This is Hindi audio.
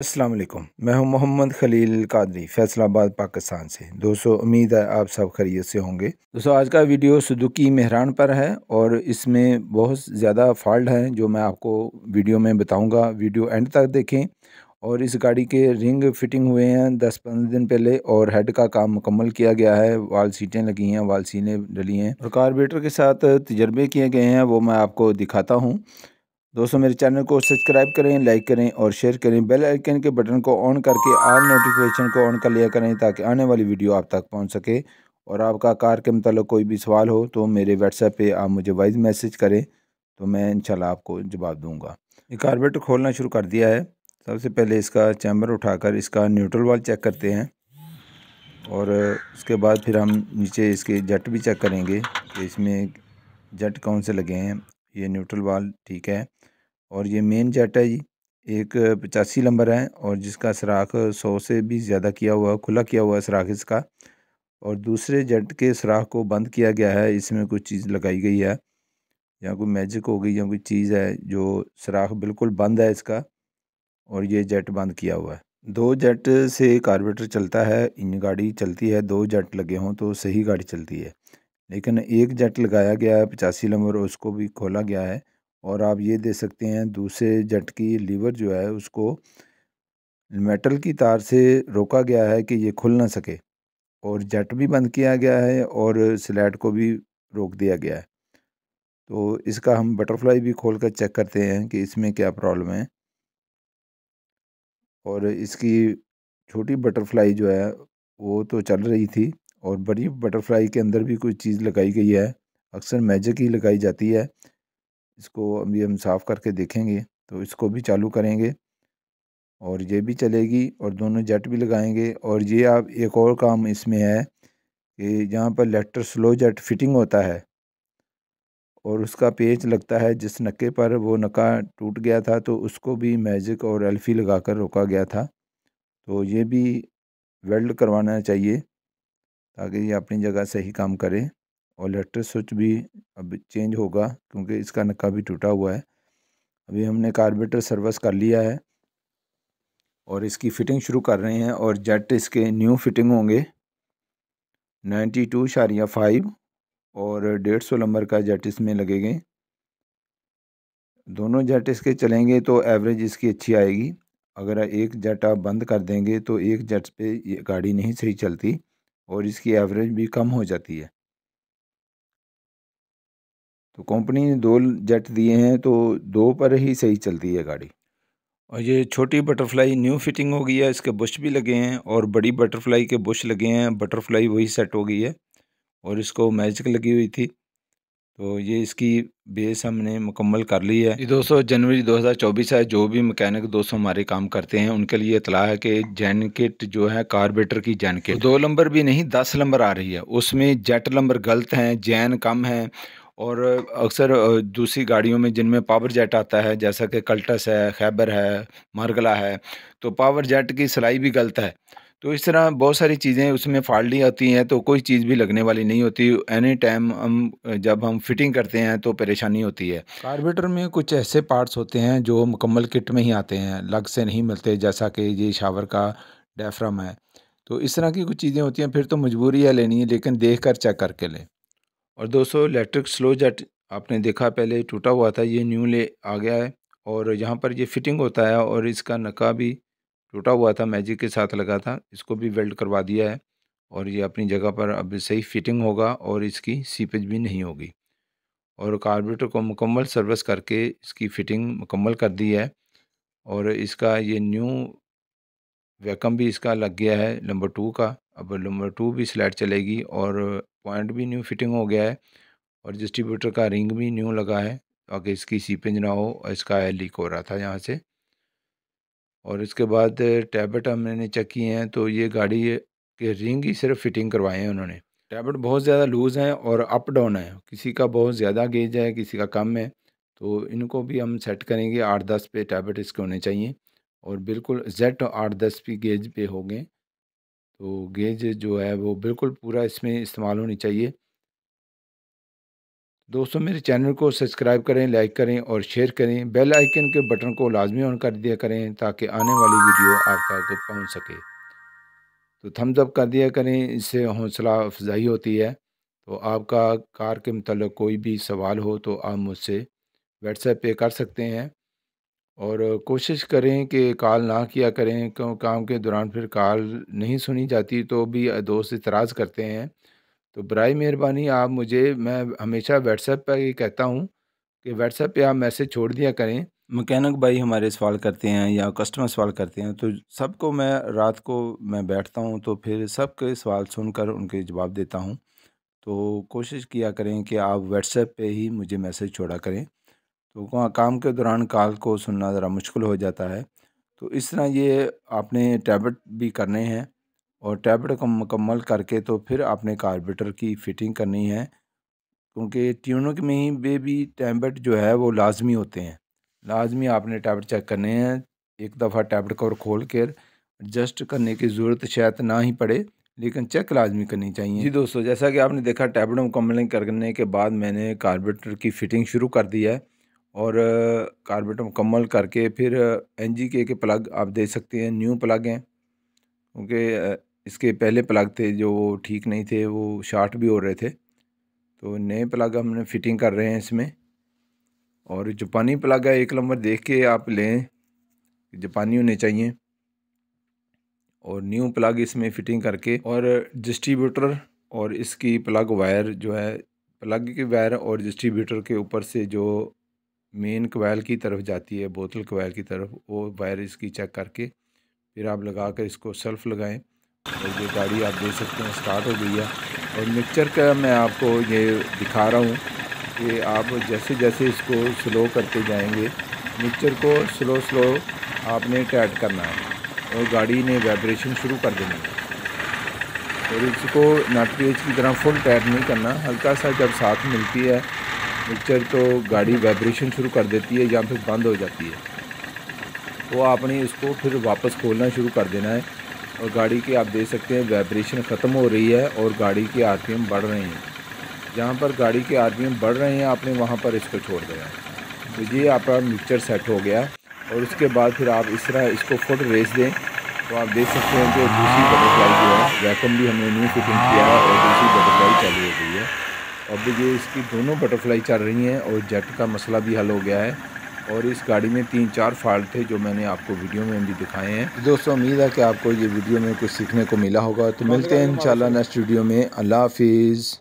अस्सलाम वालेकुम मैं हूं मोहम्मद खलील कादरी फैसलाबाद पाकिस्तान से दोस्तों उम्मीद है आप सब खरीय से होंगे दोस्तों आज का वीडियो सुदुकी मेहरान पर है और इसमें बहुत ज़्यादा फॉल्ट हैं जो मैं आपको वीडियो में बताऊंगा वीडियो एंड तक देखें और इस गाड़ी के रिंग फिटिंग हुए हैं दस पंद्रह दिन पहले और हेड का काम मुकम्मल किया गया है वाल सीटें लगी हैं वाल सीने डली हैं और कारबेटर के साथ तजर्बे किए गए हैं वो मैं आपको दिखाता हूँ दोस्तों मेरे चैनल को सब्सक्राइब करें लाइक करें और शेयर करें बेल आइकन के बटन को ऑन करके आल नोटिफिकेशन को ऑन कर लिया करें ताकि आने वाली वीडियो आप तक पहुंच सके और आपका कार के मतलब कोई भी सवाल हो तो मेरे व्हाट्सएप पे आप मुझे वॉइस मैसेज करें तो मैं इंशाल्लाह आपको जवाब दूंगा ये कार्बेटर खोलना शुरू कर दिया है सबसे पहले इसका चैम्बर उठाकर इसका न्यूट्रल वाल चेक करते हैं और उसके बाद फिर हम नीचे इसके जट भी चेक करेंगे कि इसमें जट कौन से लगे हैं ये न्यूट्रल वाल ठीक है और ये मेन जेट है जी एक पचासी नंबर है और जिसका सराख सौ से भी ज़्यादा किया हुआ खुला किया हुआ है सराख इसका और दूसरे जेट के सराख को बंद किया गया है इसमें कुछ चीज़ लगाई गई है या कोई मैजिक हो गई या कोई चीज़ है जो सराख बिल्कुल बंद है इसका और ये जेट बंद किया हुआ है दो जेट से कार्बेटर चलता है इंजन गाड़ी चलती है दो जेट लगे हों तो सही गाड़ी चलती है लेकिन एक जेट लगाया गया है पचासी नंबर उसको भी खोला गया है और आप ये दे सकते हैं दूसरे जट की लीवर जो है उसको मेटल की तार से रोका गया है कि ये खुल ना सके और जट भी बंद किया गया है और स्लैट को भी रोक दिया गया है तो इसका हम बटरफ्लाई भी खोल कर चेक करते हैं कि इसमें क्या प्रॉब्लम है और इसकी छोटी बटरफ्लाई जो है वो तो चल रही थी और बड़ी बटरफ्लाई के अंदर भी कोई चीज़ लगाई गई है अक्सर मैजिक ही लगाई जाती है इसको अभी हम साफ़ करके देखेंगे तो इसको भी चालू करेंगे और ये भी चलेगी और दोनों जेट भी लगाएंगे और ये आप एक और काम इसमें है कि जहाँ पर लेटर स्लो जेट फिटिंग होता है और उसका पेज लगता है जिस नक्के पर वो नक्का टूट गया था तो उसको भी मैजिक और एल्फ़ी लगा कर रोका गया था तो ये भी वेल्ड करवाना चाहिए ताकि ये अपनी जगह सही काम करे और लेटर स्विच भी अब चेंज होगा क्योंकि इसका नक्का भी टूटा हुआ है अभी हमने कार्बेटर सर्विस कर लिया है और इसकी फ़िटिंग शुरू कर रहे हैं और जेट इसके न्यू फिटिंग होंगे नाइन्टी टू शारिया फाइव और डेढ़ सौ नंबर का जेट इसमें लगेंगे दोनों जेट इसके चलेंगे तो एवरेज इसकी अच्छी आएगी अगर एक जेट आप बंद कर देंगे तो एक जेट पे ये गाड़ी नहीं सही चलती और इसकी एवरेज भी कम हो जाती है तो कंपनी ने दो जेट दिए हैं तो दो पर ही सही चलती है गाड़ी और ये छोटी बटरफ्लाई न्यू फिटिंग हो गई है इसके बुश भी लगे हैं और बड़ी बटरफ्लाई के बुश लगे हैं बटरफ्लाई वही सेट हो गई है और इसको मैजिक लगी हुई थी तो ये इसकी बेस हमने मुकम्मल कर ली है दोस्तों जनवरी 2024 है जो भी मैकेनिक दोस्तों हमारे काम करते हैं उनके लिए इतला है कि जैन किट जो है कार्बेटर की जैन किट तो दो नंबर भी नहीं दस नंबर आ रही है उसमें जेट नंबर गलत हैं जैन कम है और अक्सर दूसरी गाड़ियों में जिनमें पावर जेट आता है जैसा कि कल्टस है खैबर है मरगला है तो पावर जेट की सिलाई भी गलत है तो इस तरह बहुत सारी चीज़ें उसमें फाल्टी आती हैं तो कोई चीज़ भी लगने वाली नहीं होती एनी टाइम हम जब हम फिटिंग करते हैं तो परेशानी होती है कार्बेटर में कुछ ऐसे पार्ट्स होते हैं जो मुकम्मल किट में ही आते हैं लग से नहीं मिलते जैसा कि ये शावर का डेफरम है तो इस तरह की कुछ चीज़ें होती हैं फिर तो मजबूरी है लेनी है लेकिन देख कर चेक करके लें और दोस्तों इलेक्ट्रिक स्लो जेट आपने देखा पहले टूटा हुआ था ये न्यू ले आ गया है और यहाँ पर ये फिटिंग होता है और इसका नका भी टूटा हुआ था मैजिक के साथ लगा था इसको भी वेल्ड करवा दिया है और ये अपनी जगह पर अब सही फिटिंग होगा और इसकी सीपेज भी नहीं होगी और कार्बोरेटर को मुकम्मल सर्विस करके इसकी फ़िटिंग मुकम्मल कर दी है और इसका ये न्यू वैकम भी इसका लग गया है नंबर टू का अब नंबर टू भी स्लाइड चलेगी और पॉइंट भी न्यू फिटिंग हो गया है और डिस्ट्रीब्यूटर का रिंग भी न्यू लगा है ताकि इसकी सीपेंज ना हो और इसका आयल लीक हो रहा था यहाँ से और इसके बाद टैबलेट हमने चेक किए हैं तो ये गाड़ी के रिंग ही सिर्फ फिटिंग करवाए हैं उन्होंने टैबलेट बहुत ज़्यादा लूज़ हैं और अप डाउन है किसी का बहुत ज़्यादा गेज है किसी का कम है तो इनको भी हम सेट करेंगे आठ दस पे टैबलेट इसके होने चाहिए और बिल्कुल जेट आठ दस पी गेज पे हो गए तो गेज जो है वो बिल्कुल पूरा इसमें इस्तेमाल होनी चाहिए दोस्तों मेरे चैनल को सब्सक्राइब करें लाइक करें और शेयर करें बेल आइकन के बटन को लाजमी ऑन कर दिया करें ताकि आने वाली वीडियो आप तक पहुंच सके तो थम्स अप कर दिया करें इससे हौसला अफजाई होती है तो आपका कार के मतलब कोई भी सवाल हो तो आप मुझसे व्हाट्सएप पे कर सकते हैं और कोशिश करें कि कॉल ना किया करें क्यों काम के दौरान फिर कॉल नहीं सुनी जाती तो भी दोस्त इतराज़ करते हैं तो बर मेहरबानी आप मुझे मैं हमेशा व्हाट्सएप पर ही कहता हूँ कि व्हाट्सएप पे आप मैसेज छोड़ दिया करें मकैनिक भाई हमारे सवाल करते हैं या कस्टमर सवाल करते हैं तो सबको मैं रात को मैं बैठता हूँ तो फिर सब के सवाल सुनकर उनके जवाब देता हूँ तो कोशिश किया करें कि आप व्हाट्सएप पे ही मुझे मैसेज छोड़ा करें तो काम के दौरान काल को सुनना ज़रा मुश्किल हो जाता है तो इस तरह ये आपने टैबलेट भी करने हैं और टैबलेट को मुकम्मल करके तो फिर आपने कार्बेटर की फ़िटिंग करनी है क्योंकि ट्यूनों में ही वे भी टैबलेट जो है वो लाजमी होते हैं लाजमी आपने टैबलेट चेक करने हैं एक दफ़ा टैबलेट कवर खोल कर एडजस्ट करने की ज़रूरत शायद ना ही पड़े लेकिन चेक लाजमी करनी चाहिए जी दोस्तों जैसा कि आपने देखा टैबलेट मुकम्मल करने के बाद मैंने कार्बेटर की फ़िटिंग शुरू कर दी है और कार्बेटर मुकम्मल करके फिर एन जी के, के प्लग आप दे सकते हैं न्यू प्लग हैं क्योंकि इसके पहले प्लग थे जो ठीक नहीं थे वो शार्ट भी हो रहे थे तो नए प्लग हमने फ़िटिंग कर रहे हैं इसमें और जापानी प्लग है एक नंबर देख के आप लें जापानी होने चाहिए और न्यू प्लग इसमें फ़िटिंग करके और डिस्ट्रीब्यूटर और इसकी प्लग वायर जो है प्लग के वायर और डिस्ट्रीब्यूटर के ऊपर से जो मेन कोयल की तरफ जाती है बोतल कोयल की तरफ वो वायर इसकी चेक करके फिर आप लगा कर इसको सेल्फ लगाएं और ये गाड़ी आप देख सकते हैं स्टार्ट हो गई है और मिक्सचर का मैं आपको ये दिखा रहा हूँ कि आप जैसे जैसे इसको स्लो करते जाएंगे मिक्सचर को स्लो स्लो आपने टैट करना है और गाड़ी ने वाइब्रेशन शुरू कर देना है और इसको नट पेज की तरह फुल टैट नहीं करना हल्का सा जब साथ मिलती है मिक्सर तो गाड़ी वाइब्रेशन शुरू कर देती है या फिर बंद हो जाती है तो आपने इसको फिर वापस खोलना शुरू कर देना है और गाड़ी की आप देख सकते हैं वाइब्रेशन ख़त्म हो रही है और गाड़ी के आर बढ़ रहे हैं जहाँ पर गाड़ी के आर बढ़ रहे हैं आपने वहाँ पर इसको छोड़ देना तो ये आपका मिक्सचर सेट हो गया और उसके बाद फिर आप इस तरह इसको फुट रेस दें तो आप देख सकते हैं कि दूसरी बटरफ्लाई जो है वैकम भी हमने न्यू फिटिंग किया है और दूसरी बटरफ्लाई चालू हो गई है अब ये इसकी दोनों बटरफ्लाई चल रही हैं और जेट का मसला भी हल हो गया है और इस गाड़ी में तीन चार फाल्ट थे जो मैंने आपको वीडियो में भी दिखाए हैं दोस्तों उम्मीद है कि आपको ये वीडियो में कुछ सीखने को मिला होगा तो मिलते हैं इंशाल्लाह नेक्स्ट वीडियो में अल्लाह हाफिज़